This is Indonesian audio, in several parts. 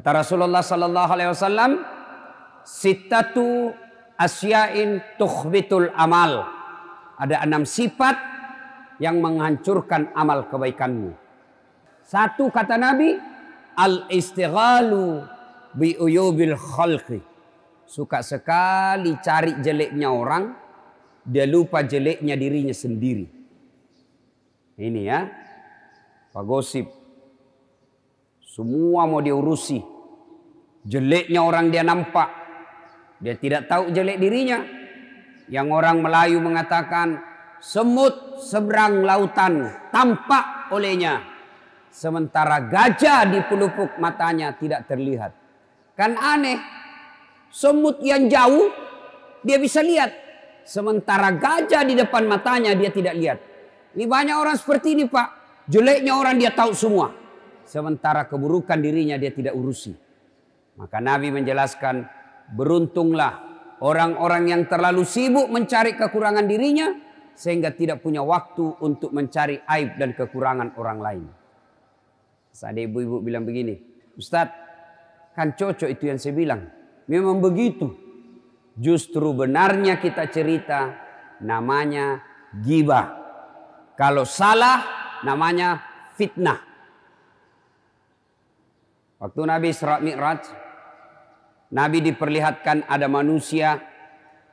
Kata Rasulullah sallallahu alaihi wasallam, "Sittatu asyain tukhbitul amal." Ada enam sifat yang menghancurkan amal kebaikanmu. Satu kata Nabi, al-istighalu bi uyubil khalqi. Suka sekali cari jeleknya orang, dia lupa jeleknya dirinya sendiri. Ini ya, Pak Gosip. Semua mau diurusi, Jeleknya orang dia nampak. Dia tidak tahu jelek dirinya. Yang orang Melayu mengatakan semut seberang lautan tampak olehnya. Sementara gajah di pelupuk matanya tidak terlihat. Kan aneh. Semut yang jauh dia bisa lihat. Sementara gajah di depan matanya dia tidak lihat. Ini banyak orang seperti ini Pak. Jeleknya orang dia tahu semua. Sementara keburukan dirinya dia tidak urusi. Maka Nabi menjelaskan, beruntunglah orang-orang yang terlalu sibuk mencari kekurangan dirinya sehingga tidak punya waktu untuk mencari aib dan kekurangan orang lain. Saat ibu-ibu bilang begini, Ustadz, kan cocok itu yang saya bilang. Memang begitu. Justru benarnya kita cerita namanya gibah. Kalau salah namanya fitnah. Waktu Nabi Isra Mi'raj Nabi diperlihatkan ada manusia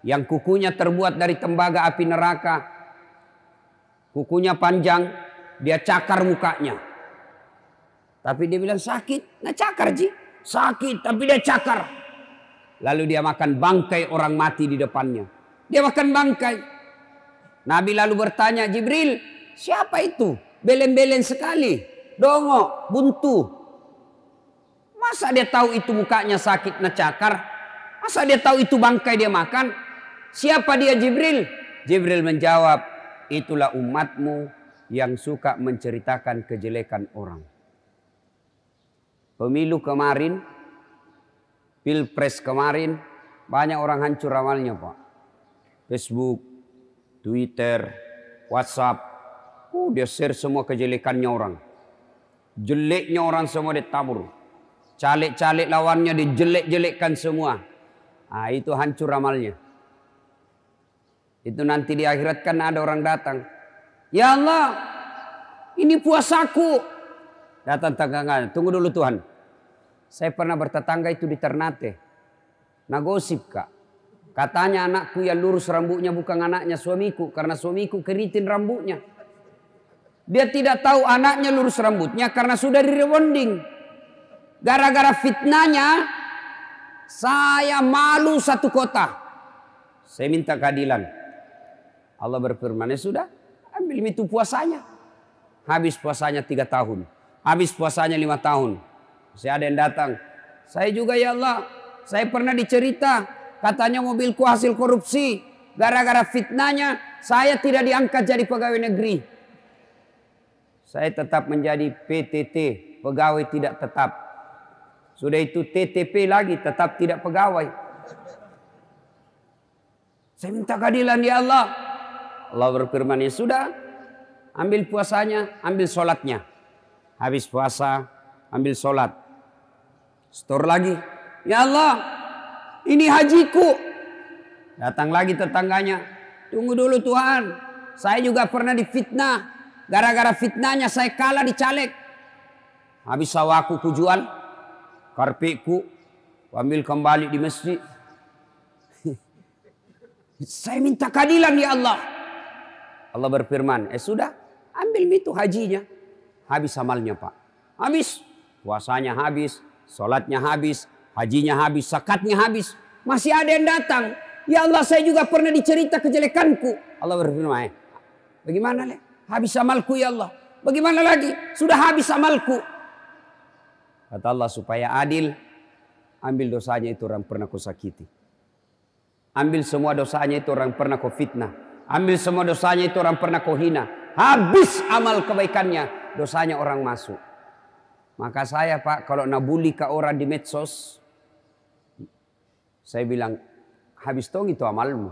yang kukunya terbuat dari tembaga api neraka. Kukunya panjang, dia cakar mukanya. Tapi dia bilang sakit, nah cakar ji. Sakit, tapi dia cakar. Lalu dia makan bangkai orang mati di depannya. Dia makan bangkai. Nabi lalu bertanya, Jibril, siapa itu? Belen-belen sekali. dongok, buntu, Masa dia tahu itu mukanya sakit nah Masa dia tahu itu bangkai dia makan? Siapa dia Jibril? Jibril menjawab, itulah umatmu yang suka menceritakan kejelekan orang. Pemilu kemarin, pilpres kemarin, banyak orang hancur awalnya, Pak. Facebook, Twitter, WhatsApp. uh, dia share semua kejelekannya orang. Jeleknya orang semua ditabur. Calik-calik lawannya dijelek-jelekkan semua. Nah, itu hancur amalnya. Itu nanti di akhirat kan ada orang datang. Ya Allah, ini puasaku. Datang tanggangan. tunggu dulu Tuhan. Saya pernah bertetangga itu di Ternate. Nagosip kak. Katanya anakku yang lurus rambutnya bukan anaknya suamiku. Karena suamiku keritin rambutnya. Dia tidak tahu anaknya lurus rambutnya karena sudah direwonding. Gara-gara fitnanya, saya malu satu kota. Saya minta keadilan. Allah berfirman, ya sudah ambil itu puasanya. Habis puasanya tiga tahun. Habis puasanya lima tahun. Saya ada yang datang. Saya juga ya Allah. Saya pernah dicerita. Katanya mobilku hasil korupsi. Gara-gara fitnanya, saya tidak diangkat jadi pegawai negeri. Saya tetap menjadi PTT. Pegawai tidak tetap. Sudah itu TTP lagi tetap tidak pegawai. Saya minta keadilan ya Allah. Allah berfirman ya sudah. Ambil puasanya, ambil sholatnya. Habis puasa, ambil sholat. Store lagi. Ya Allah, ini hajiku. Datang lagi tetangganya. Tunggu dulu Tuhan. Saya juga pernah difitnah. Gara-gara fitnahnya saya kalah di caleg. Habis sawahku kujual karpetku, ambil kembali di masjid. Saya minta keadilan ya Allah. Allah berfirman, eh sudah, ambil itu hajinya. Habis amalnya pak. Habis. Puasanya habis, sholatnya habis, hajinya habis, sakatnya habis. Masih ada yang datang. Ya Allah saya juga pernah dicerita kejelekanku. Allah berfirman, eh, bagaimana le? Habis amalku ya Allah. Bagaimana lagi? Sudah habis amalku. Kata Allah supaya adil, ambil dosanya itu orang pernah kau sakiti. Ambil semua dosanya itu orang pernah kau fitnah. Ambil semua dosanya itu orang pernah kau hina. Habis amal kebaikannya, dosanya orang masuk. Maka saya pak, kalau nabuli ke orang di medsos, saya bilang, habis tong itu amalmu.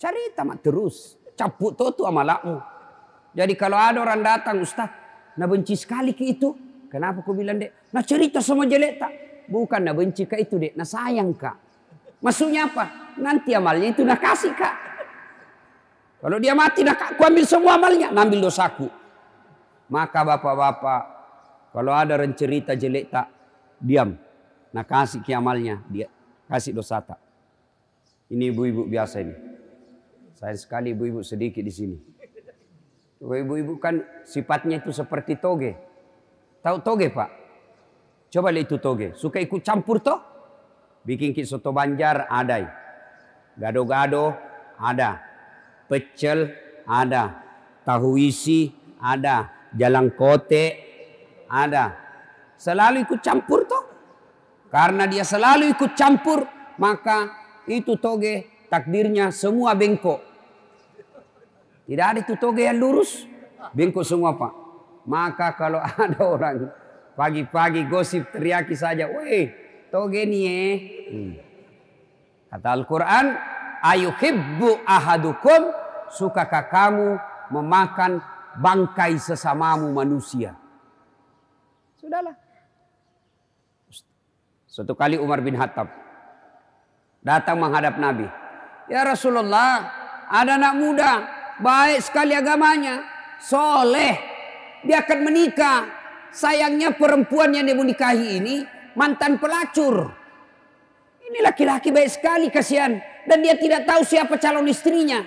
Cari tamat terus, cabut tuh tuh amalakmu. Jadi kalau ada orang datang, Ustaz, nah benci sekali ke itu, Kenapa kau bilang dek? Nah cerita sama jelek tak? Bukan nah benci kak itu dek, nah sayang kak. Maksudnya apa? Nanti amalnya itu nak kasih kak. Kalau dia mati nak kak, ambil semua amalnya, nah ambil dosaku. Maka bapak-bapak, kalau ada cerita jelek tak, diam. Nah kasih kiamalnya, dia kasih dosa tak. Ini ibu-ibu biasa ini. Saya sekali ibu-ibu sedikit di sini. Ibu-ibu kan sifatnya itu seperti toge. Tahu toge pak? Coba lihat itu toge. Suka ikut campur toh? Bikin kit soto banjar ada. Gado-gado ada. Pecel ada. Tahu isi ada. Jalan kote ada. Selalu ikut campur toh? Karena dia selalu ikut campur maka itu toge takdirnya semua bengkok. Tidak ada itu toge yang lurus. Bengkok semua pak. Maka kalau ada orang pagi-pagi gosip teriaki saja, weh toge nih eh. Hmm. Kata Al-Quran, ayuhibbu ahadukum, sukakah kamu memakan bangkai sesamamu manusia. Sudahlah. Suatu kali Umar bin Khattab datang menghadap Nabi. Ya Rasulullah, ada anak muda, baik sekali agamanya, soleh, dia akan menikah. Sayangnya perempuan yang dia mau ini mantan pelacur. Ini laki-laki baik sekali kasihan. Dan dia tidak tahu siapa calon istrinya.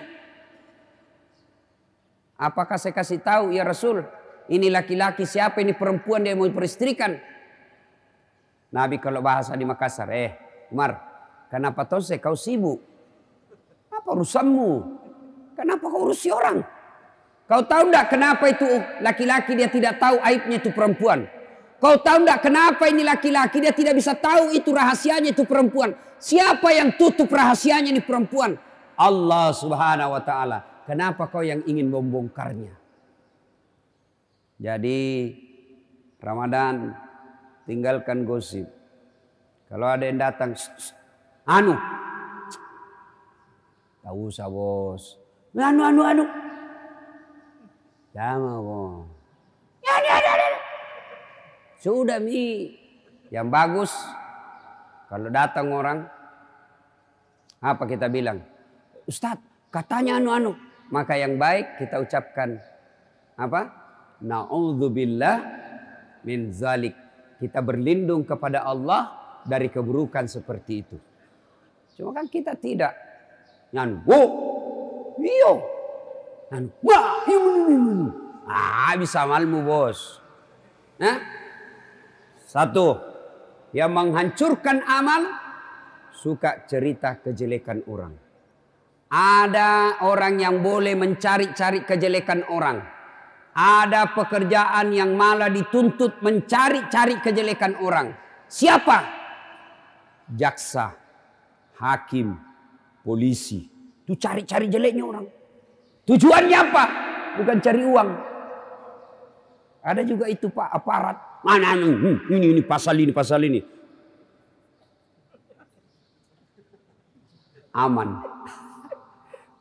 Apakah saya kasih tahu ya Rasul? Ini laki-laki siapa ini perempuan dia mau peristrikan? Nabi kalau bahasa di Makassar. Eh Umar kenapa tos, saya kau sibuk? Apa urusanmu? Kenapa kau urusi orang? Kau tahu tidak kenapa itu laki-laki dia tidak tahu aibnya itu perempuan? Kau tahu tidak kenapa ini laki-laki dia tidak bisa tahu itu rahasianya itu perempuan? Siapa yang tutup rahasianya ini perempuan? Allah Subhanahu wa taala. Kenapa kau yang ingin membongkarnya? Jadi Ramadan tinggalkan gosip. Kalau ada yang datang, anu. Tahu usah bos. Anu, anu, anu. Sama kok. Ya, ya, ya, ya. Sudah Mi. Yang bagus. Kalau datang orang. Apa kita bilang? Ustaz, katanya anu-anu. Maka yang baik kita ucapkan. Apa? Na'udzubillah min zalik. Kita berlindung kepada Allah dari keburukan seperti itu. Cuma kan kita tidak. nyanggu. Iyo. Dan wah, ah bisa malmu bos. Nah, satu yang menghancurkan amal suka cerita kejelekan orang. Ada orang yang boleh mencari-cari kejelekan orang. Ada pekerjaan yang malah dituntut mencari-cari kejelekan orang. Siapa? Jaksa, hakim, polisi. Itu cari-cari jeleknya orang. Tujuannya apa? Bukan cari uang. Ada juga itu pak aparat. Mana hmm, hmm, ini ini pasal ini pasal ini. Aman.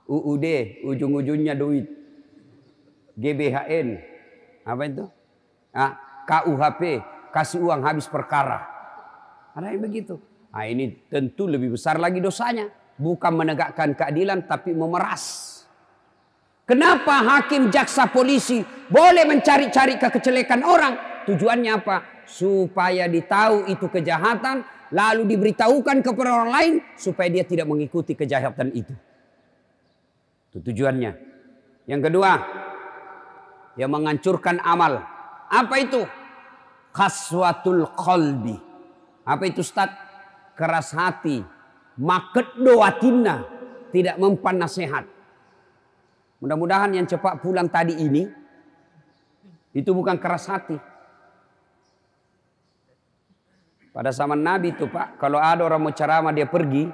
UUD ujung-ujungnya duit. GBHN apa itu? Nah, KUHP kasih uang habis perkara. Ada yang begitu. Nah, ini tentu lebih besar lagi dosanya. Bukan menegakkan keadilan tapi memeras. Kenapa hakim, jaksa, polisi boleh mencari-cari kekecelekan orang? Tujuannya apa? Supaya ditahu itu kejahatan, lalu diberitahukan kepada orang lain supaya dia tidak mengikuti kejahatan itu. Itu tujuannya. Yang kedua, yang menghancurkan amal. Apa itu? Khaswatul qalbi. Apa itu Ustaz? Keras hati. Maket doatina. Tidak mempan nasihat. Mudah-mudahan yang cepat pulang tadi ini itu bukan keras hati. Pada zaman Nabi itu Pak, kalau ada orang mau ceramah dia pergi,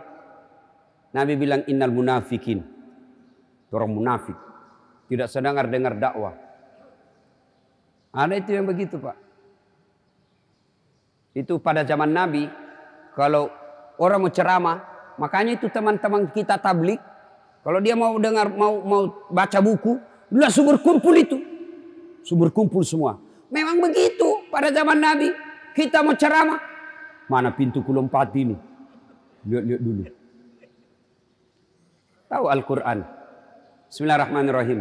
Nabi bilang innal munafikin. Itu orang munafik. Tidak sedang dengar dakwah. Ada itu yang begitu Pak. Itu pada zaman Nabi kalau orang mau ceramah, makanya itu teman-teman kita tablik kalau dia mau dengar, mau mau baca buku, subur kumpul itu. Sumber kumpul semua. Memang begitu pada zaman Nabi. Kita mau ceramah. Mana pintu kulompat ini? Lihat-lihat dulu. Tahu Al-Quran. Bismillahirrahmanirrahim.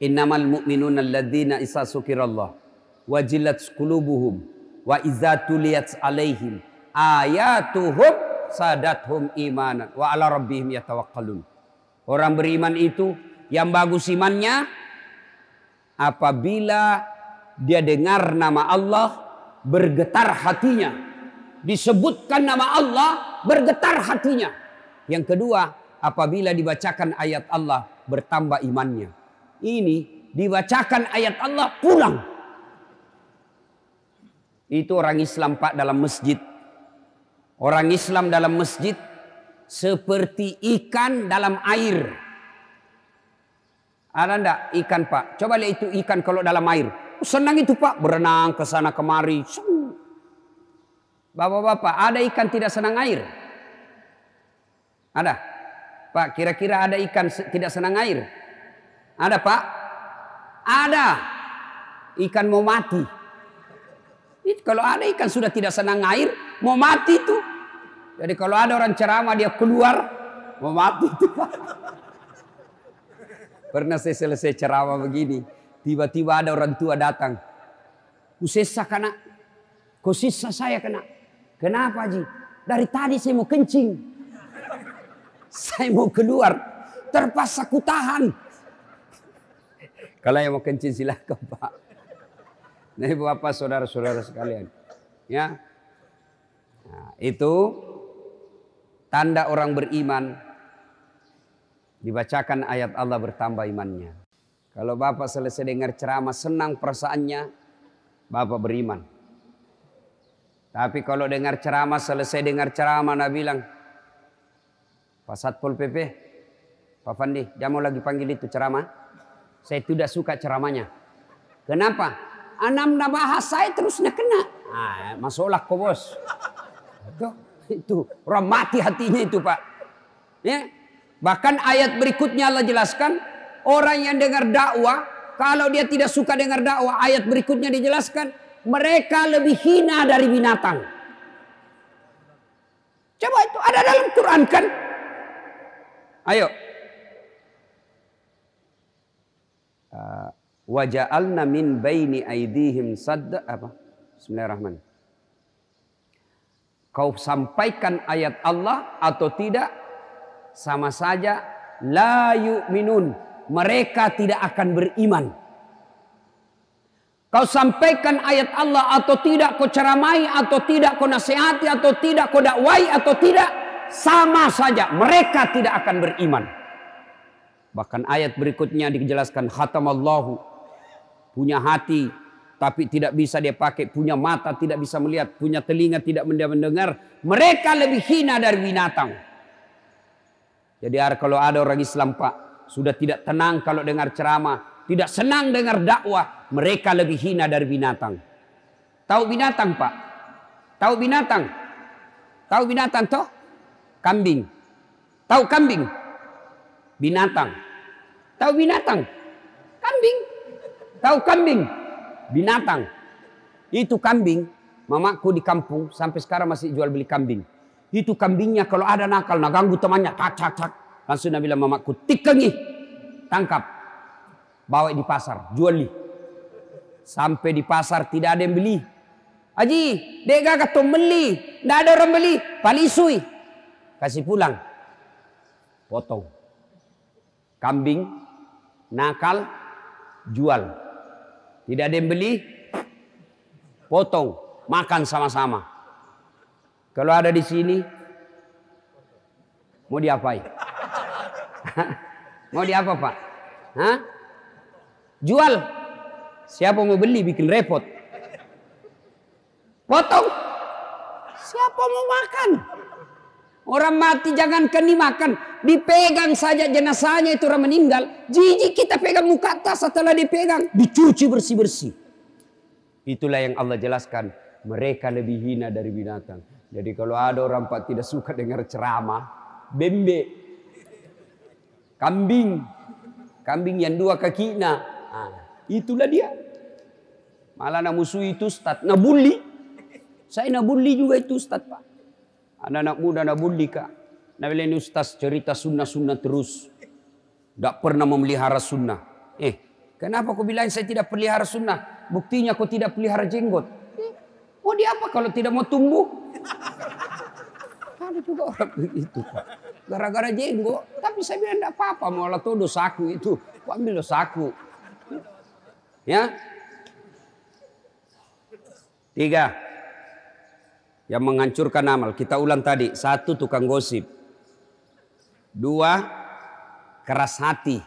Innamal mu'minuna alladzina isa sukirallah. Wajilat qulubuhum. Wa iza tuliyat alaihim. Ayatuhum sadathum imanan wa ala rabbihim yatawakkalun. Orang beriman itu yang bagus imannya apabila dia dengar nama Allah bergetar hatinya. Disebutkan nama Allah bergetar hatinya. Yang kedua, apabila dibacakan ayat Allah bertambah imannya. Ini dibacakan ayat Allah pulang. Itu orang Islam Pak dalam masjid Orang Islam dalam masjid seperti ikan dalam air. Ada enggak ikan pak? Coba lihat itu ikan kalau dalam air. Oh, senang itu pak berenang ke sana kemari. Bapak-bapak ada ikan tidak senang air? Ada? Pak kira-kira ada ikan tidak senang air? Ada pak? Ada. Ikan mau mati. kalau ada ikan sudah tidak senang air, mau mati tuh. Jadi kalau ada orang ceramah dia keluar mau mati. Pernah saya selesai ceramah begini, tiba-tiba ada orang tua datang. Kusesa kena, kusisa saya kena. Kenapa sih? Dari tadi saya mau kencing. Saya mau keluar, terpaksa ku tahan. Kalau yang mau kencing silahkan Pak. Nah bapak saudara-saudara sekalian. Ya, Nah, itu Tanda orang beriman dibacakan ayat Allah bertambah imannya. Kalau Bapak selesai dengar ceramah senang perasaannya, Bapak beriman. Tapi kalau dengar ceramah selesai dengar ceramah Nabi bilang, Pak Satpol PP, Pak Fandi, jangan mau lagi panggil itu ceramah. Saya tidak suka ceramahnya. Kenapa? Anam bahas saya terusnya kena. Ah, masuklah kau bos. Tuh. Itu orang mati hatinya itu Pak. Ya. Bahkan ayat berikutnya Allah jelaskan orang yang dengar dakwah kalau dia tidak suka dengar dakwah ayat berikutnya dijelaskan mereka lebih hina dari binatang. Coba itu ada dalam Quran kan? Ayo. Ah, Wajah Al min baini aidihim sadda apa? Bismillahirrahmanirrahim kau sampaikan ayat Allah atau tidak sama saja la yu'minun mereka tidak akan beriman kau sampaikan ayat Allah atau tidak kau ceramai atau tidak kau nasihati atau tidak kau dakwai atau tidak sama saja mereka tidak akan beriman bahkan ayat berikutnya dijelaskan khatamallahu punya hati tapi tidak bisa dia pakai, punya mata tidak bisa melihat, punya telinga tidak mendengar. Mereka lebih hina dari binatang. Jadi kalau ada orang Islam Pak, sudah tidak tenang kalau dengar ceramah, tidak senang dengar dakwah, mereka lebih hina dari binatang. Tahu binatang Pak? Tahu binatang? Tahu binatang toh? Kambing. Tahu kambing? Binatang. Tahu binatang? Kambing. Tahu kambing? binatang. Itu kambing, mamaku di kampung sampai sekarang masih jual beli kambing. Itu kambingnya kalau ada nakal, nak ganggu temannya, tak tak tak. Langsung dia bilang mamaku, tikengi, tangkap. Bawa di pasar, jual li. Sampai di pasar tidak ada yang beli. aji dega ketum beli, tidak ada orang beli, palisui. Kasih pulang, potong. Kambing, nakal, jual tidak ada yang beli, potong, makan sama-sama. Kalau ada di sini, mau diapain? mau diapa Pak? Hah? Jual. Siapa mau beli bikin repot? Potong. Siapa mau makan? Orang mati jangan dimakan. Dipegang saja jenazahnya itu orang meninggal. Jijik kita pegang muka atas setelah dipegang. Dicuci bersih-bersih. Itulah yang Allah jelaskan. Mereka lebih hina dari binatang. Jadi kalau ada orang Pak tidak suka dengar ceramah. Bembe. Kambing. Kambing yang dua kaki, Nah, ah, itulah dia. Malah nak musuh itu Ustaz. Nak bully. Saya nak bully juga itu Ustaz Pak. Anak-anak muda ada kak, Nah bilang ini ustaz cerita sunnah-sunnah terus. Tidak pernah memelihara sunnah. Eh, kenapa kau bilang saya tidak pelihara sunnah? Buktinya kau tidak pelihara jenggot. Eh, oh, mau di apa kalau tidak mau tumbuh? Ada juga orang begitu Pak. Gara-gara jenggot. Tapi saya bilang tidak apa-apa. Malah tuh dosaku itu. Kau ambil dosaku. Ya. Tiga yang menghancurkan amal. Kita ulang tadi, satu tukang gosip. Dua, keras hati.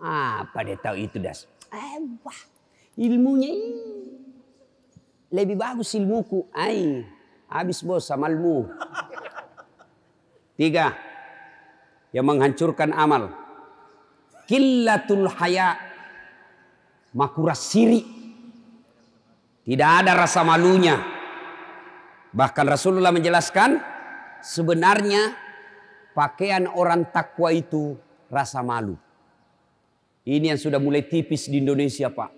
Apa dia tahu itu das? Wah, ilmunya ini. lebih bagus ilmuku. Ai, habis bos sama ilmu Tiga, yang menghancurkan amal. Killatul haya, makura siri. Tidak ada rasa malunya. Bahkan Rasulullah menjelaskan sebenarnya pakaian orang takwa itu rasa malu. Ini yang sudah mulai tipis di Indonesia Pak.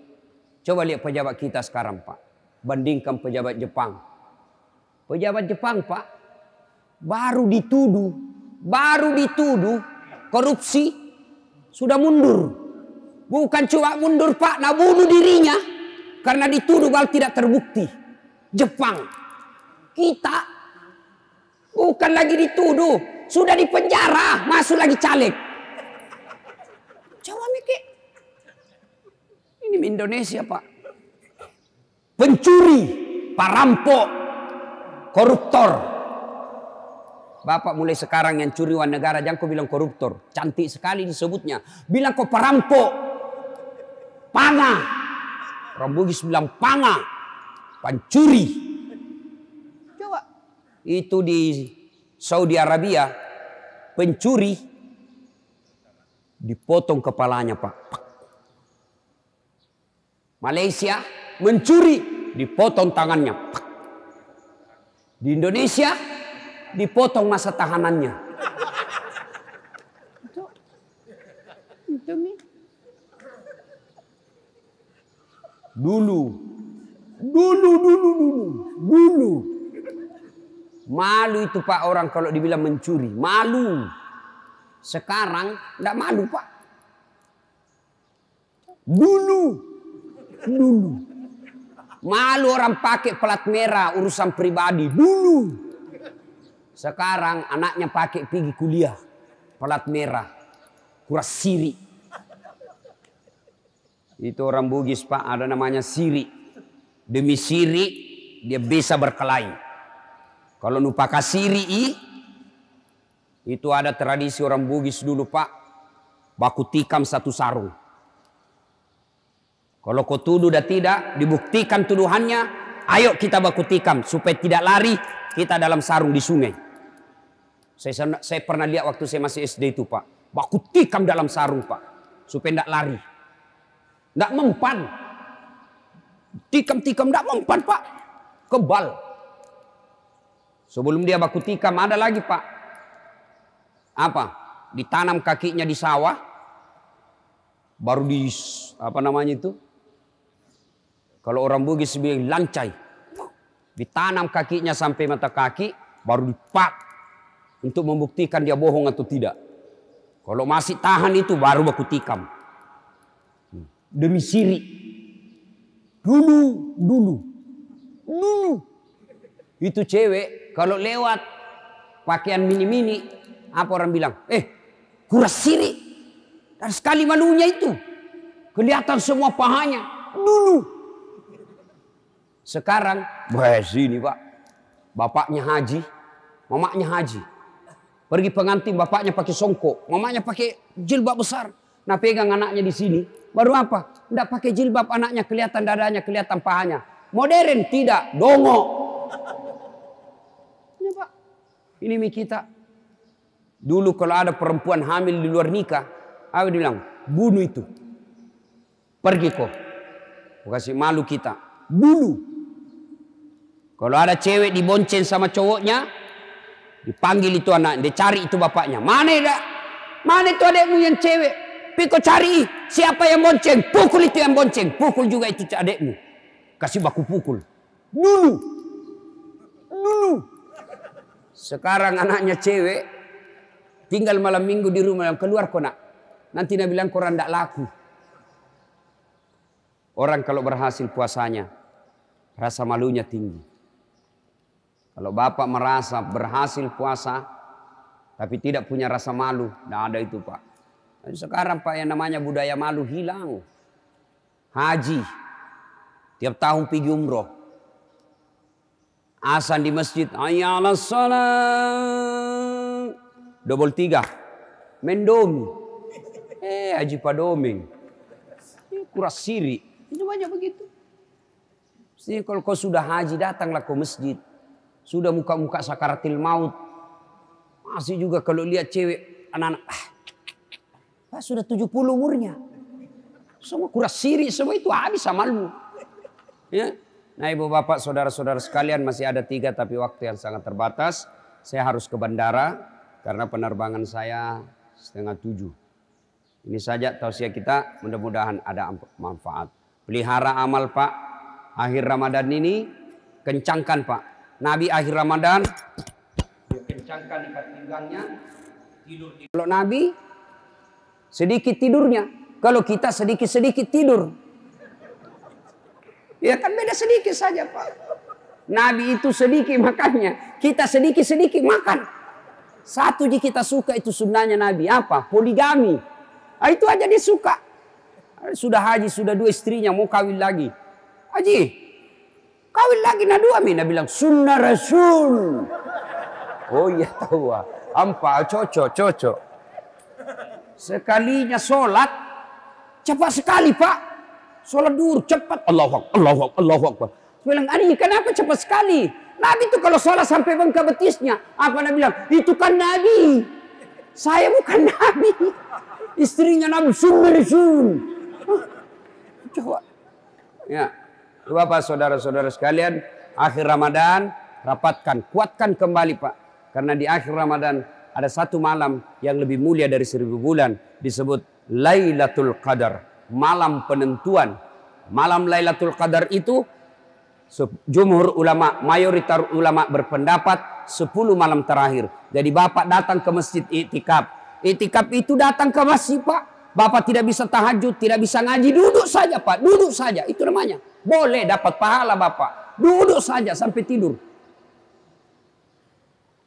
Coba lihat pejabat kita sekarang Pak. Bandingkan pejabat Jepang. Pejabat Jepang Pak. Baru dituduh. Baru dituduh. Korupsi. Sudah mundur. Bukan cuma mundur Pak. Nah bunuh dirinya. Karena dituduh kalau tidak terbukti. Jepang. Kita bukan lagi dituduh, sudah dipenjara, masuk lagi caleg. Coba mikir. Ini Indonesia, Pak. Pencuri, parampok, koruptor. Bapak mulai sekarang yang curi uang negara, jangan kau bilang koruptor. Cantik sekali disebutnya. Bilang kau perampok. panga, Rambugis bilang panga, pencuri itu di Saudi Arabia pencuri dipotong kepalanya pak. Malaysia mencuri dipotong tangannya. Pak. Di Indonesia dipotong masa tahanannya. Dulu, dulu, dulu, dulu, dulu. Malu itu Pak orang kalau dibilang mencuri. Malu. Sekarang tidak malu Pak. Dulu. Dulu. Malu orang pakai pelat merah urusan pribadi. Dulu. Sekarang anaknya pakai pergi kuliah. Pelat merah. Kuras siri. Itu orang Bugis Pak ada namanya siri. Demi siri dia bisa berkelahi. Kalau lupa kasiri itu ada tradisi orang Bugis dulu pak. Baku tikam satu sarung. Kalau kau tuduh dan tidak dibuktikan tuduhannya. Ayo kita baku tikam supaya tidak lari kita dalam sarung di sungai. Saya, saya pernah lihat waktu saya masih SD itu pak. Baku tikam dalam sarung pak. Supaya tidak lari. Tidak mempan. Tikam-tikam tidak mempan pak. Kebal. Sebelum dia baku tikam ada lagi pak. Apa? Ditanam kakinya di sawah. Baru di apa namanya itu? Kalau orang Bugis bilang lancai. Ditanam kakinya sampai mata kaki. Baru dipak. Untuk membuktikan dia bohong atau tidak. Kalau masih tahan itu baru baku tikam. Demi siri Dulu, dulu, dulu itu cewek kalau lewat pakaian mini-mini, apa orang bilang? Eh, kuras siri. Dan sekali malunya itu. Kelihatan semua pahanya. Dulu. Sekarang, bah ini pak. Bapaknya haji, mamaknya haji. Pergi pengantin, bapaknya pakai songkok. Mamanya pakai jilbab besar. Nah pegang anaknya di sini. Baru apa? Tidak pakai jilbab anaknya kelihatan dadanya, kelihatan pahanya. Modern tidak, dongok ini mikita kita. Dulu kalau ada perempuan hamil di luar nikah, apa bilang? Bunuh itu. Pergi kok. kasih malu kita. Bunuh. Kalau ada cewek dibonceng sama cowoknya, dipanggil itu anak, dicari itu bapaknya. Mana dah? Mana itu adekmu yang cewek? Piko cari siapa yang bonceng. Pukul itu yang bonceng. Pukul juga itu adekmu. Kasih baku pukul. Dulu. Dulu. Sekarang anaknya cewek tinggal malam minggu di rumah yang keluar kok nak. Nanti dia bilang koran tidak laku. Orang kalau berhasil puasanya rasa malunya tinggi. Kalau bapak merasa berhasil puasa tapi tidak punya rasa malu, tidak ada itu pak. Dan sekarang pak yang namanya budaya malu hilang. Haji tiap tahun pergi umroh Asan di masjid. Ayala salam. Double tiga. mendom, Eh, Haji Padoming. kurang siri. Itu banyak begitu. Sini kalau kau sudah haji, datanglah ke masjid. Sudah muka-muka sakaratil maut. Masih juga kalau lihat cewek, anak-anak. Ah, ah, sudah 70 umurnya. Semua kurang siri, semua itu habis sama lu, Ya, Nah ibu bapak saudara-saudara sekalian masih ada tiga tapi waktu yang sangat terbatas. Saya harus ke bandara karena penerbangan saya setengah tujuh. Ini saja tausiah kita mudah-mudahan ada manfaat. Pelihara amal pak. Akhir Ramadan ini kencangkan pak. Nabi akhir Ramadan kencangkan ikat pinggangnya. Tidur. Kalau Nabi sedikit tidurnya. Kalau kita sedikit-sedikit tidur. Ya kan beda sedikit saja Pak. Nabi itu sedikit makannya. Kita sedikit-sedikit makan. Satu je kita suka itu sunnahnya Nabi. Apa? Poligami. Nah, itu aja dia suka. Ah, sudah haji, sudah dua istrinya. Mau kawin lagi. Haji. Kawin lagi nah dua. Mina bilang sunnah Rasul. Oh iya tahu. Ampa cocok, cocok. Sekalinya sholat. Cepat sekali pak. Sholat dur cepat. Allahu Akbar, Allahu Akbar, Allahu Akbar. Bilang, Ali, kenapa cepat sekali? Nabi itu kalau sholat sampai bangka betisnya. Apa Nabi bilang? Itu kan Nabi. Saya bukan Nabi. Istrinya Nabi sumber sun. Coba. Ya. Bapak saudara-saudara sekalian. Akhir Ramadan. Rapatkan. Kuatkan kembali Pak. Karena di akhir Ramadan ada satu malam yang lebih mulia dari seribu bulan. Disebut Lailatul Qadar malam penentuan. Malam Lailatul Qadar itu jumhur ulama, mayoritas ulama berpendapat 10 malam terakhir. Jadi Bapak datang ke masjid itikaf. Itikaf itu datang ke masjid Pak. Bapak tidak bisa tahajud, tidak bisa ngaji, duduk saja Pak, duduk saja. Itu namanya. Boleh dapat pahala Bapak. Duduk saja sampai tidur.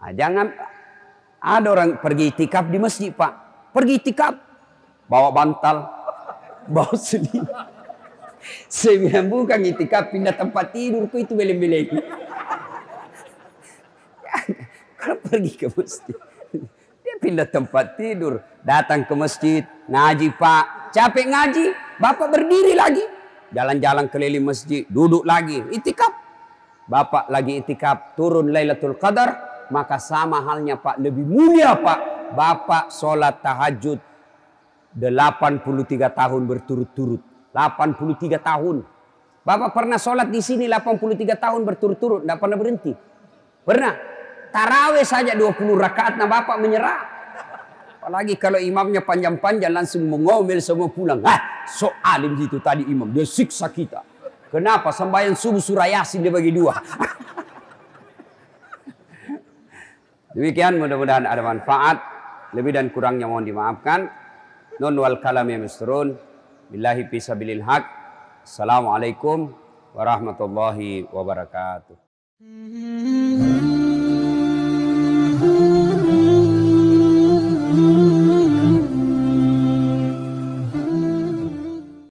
Nah, jangan ada orang pergi itikaf di masjid Pak. Pergi itikaf bawa bantal, Bau sendiri. Saya bilang bukan itikaf pindah tempat tidurku itu beleng-beleng. kalau pergi ke masjid. Dia pindah tempat tidur. Datang ke masjid. Ngaji pak. Capek ngaji. Bapak berdiri lagi. Jalan-jalan keliling masjid. Duduk lagi. Itikaf. Bapak lagi itikaf. Turun Lailatul Qadar. Maka sama halnya pak. Lebih mulia pak. Bapak sholat tahajud 83 tahun berturut-turut. 83 tahun. Bapak pernah sholat di sini 83 tahun berturut-turut. Tidak pernah berhenti. Pernah. Taraweh saja 20 rakaat. Nah Bapak menyerah. Apalagi kalau imamnya panjang-panjang langsung mengomel semua pulang. Hah, so alim itu tadi imam. Dia siksa kita. Kenapa? Sembahyang subuh surah yasin dia bagi dua. Demikian mudah-mudahan ada manfaat. Lebih dan kurangnya mohon dimaafkan nun wal kalam ya misrun billahi fisabilil haq assalamualaikum warahmatullahi wabarakatuh Mm-hmm.